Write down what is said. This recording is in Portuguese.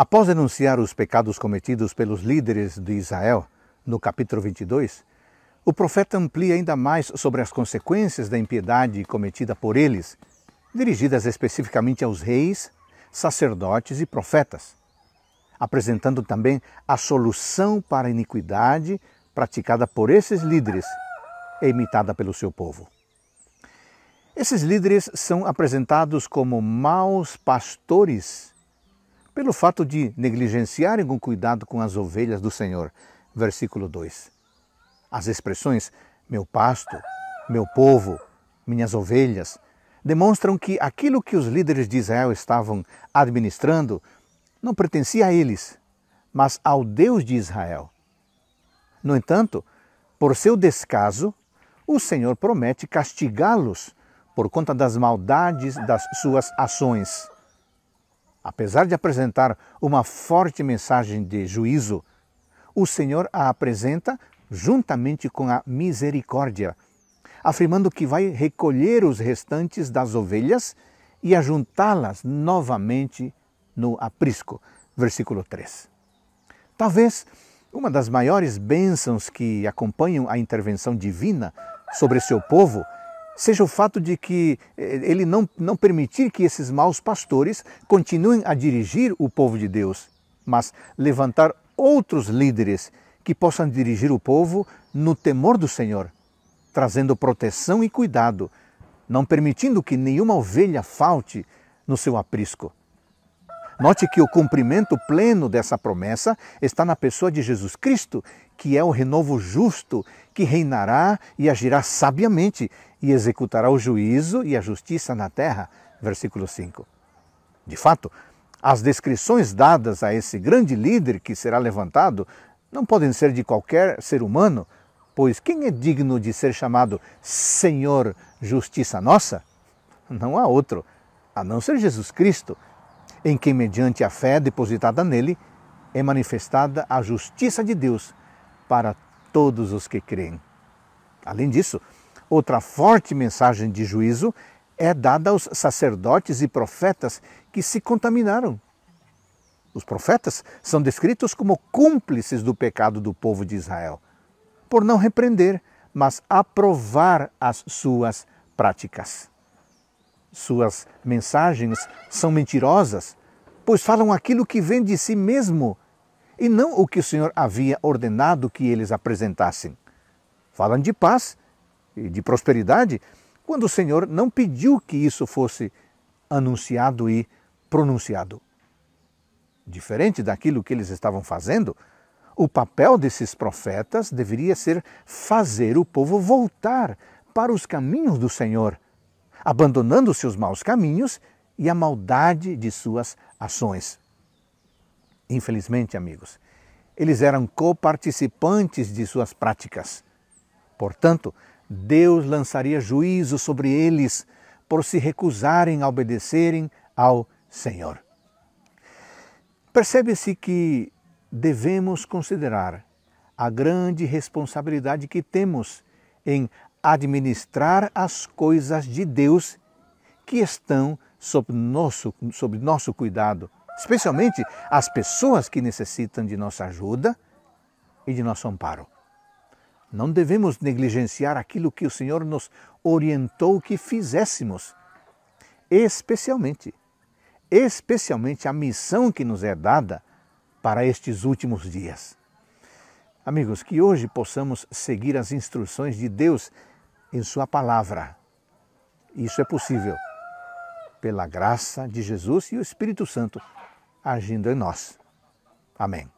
Após denunciar os pecados cometidos pelos líderes de Israel, no capítulo 22, o profeta amplia ainda mais sobre as consequências da impiedade cometida por eles, dirigidas especificamente aos reis, sacerdotes e profetas, apresentando também a solução para a iniquidade praticada por esses líderes e imitada pelo seu povo. Esses líderes são apresentados como maus pastores pelo fato de negligenciarem com cuidado com as ovelhas do Senhor. Versículo 2. As expressões meu pasto, meu povo, minhas ovelhas demonstram que aquilo que os líderes de Israel estavam administrando não pertencia a eles, mas ao Deus de Israel. No entanto, por seu descaso, o Senhor promete castigá-los por conta das maldades das suas ações apesar de apresentar uma forte mensagem de juízo, o Senhor a apresenta juntamente com a misericórdia, afirmando que vai recolher os restantes das ovelhas e ajuntá-las novamente no aprisco. Versículo 3. Talvez uma das maiores bênçãos que acompanham a intervenção divina sobre seu povo seja o fato de que eh, ele não, não permitir que esses maus pastores continuem a dirigir o povo de Deus, mas levantar outros líderes que possam dirigir o povo no temor do Senhor, trazendo proteção e cuidado, não permitindo que nenhuma ovelha falte no seu aprisco. Note que o cumprimento pleno dessa promessa está na pessoa de Jesus Cristo, que é o renovo justo, que reinará e agirá sabiamente e executará o juízo e a justiça na terra. Versículo 5. De fato, as descrições dadas a esse grande líder que será levantado não podem ser de qualquer ser humano, pois quem é digno de ser chamado Senhor Justiça Nossa? Não há outro, a não ser Jesus Cristo, em quem, mediante a fé depositada nele, é manifestada a justiça de Deus para todos os que creem. Além disso, outra forte mensagem de juízo é dada aos sacerdotes e profetas que se contaminaram. Os profetas são descritos como cúmplices do pecado do povo de Israel, por não repreender, mas aprovar as suas práticas. Suas mensagens são mentirosas, pois falam aquilo que vem de si mesmo e não o que o Senhor havia ordenado que eles apresentassem. falam de paz e de prosperidade, quando o Senhor não pediu que isso fosse anunciado e pronunciado. Diferente daquilo que eles estavam fazendo, o papel desses profetas deveria ser fazer o povo voltar para os caminhos do Senhor, abandonando seus maus caminhos e a maldade de suas ações. Infelizmente, amigos, eles eram coparticipantes de suas práticas. Portanto, Deus lançaria juízo sobre eles por se recusarem a obedecerem ao Senhor. Percebe-se que devemos considerar a grande responsabilidade que temos em administrar as coisas de Deus que estão sob nosso, sob nosso cuidado especialmente as pessoas que necessitam de nossa ajuda e de nosso amparo. Não devemos negligenciar aquilo que o Senhor nos orientou que fizéssemos, especialmente, especialmente a missão que nos é dada para estes últimos dias. Amigos, que hoje possamos seguir as instruções de Deus em Sua palavra. Isso é possível pela graça de Jesus e o Espírito Santo agindo em nós. Amém.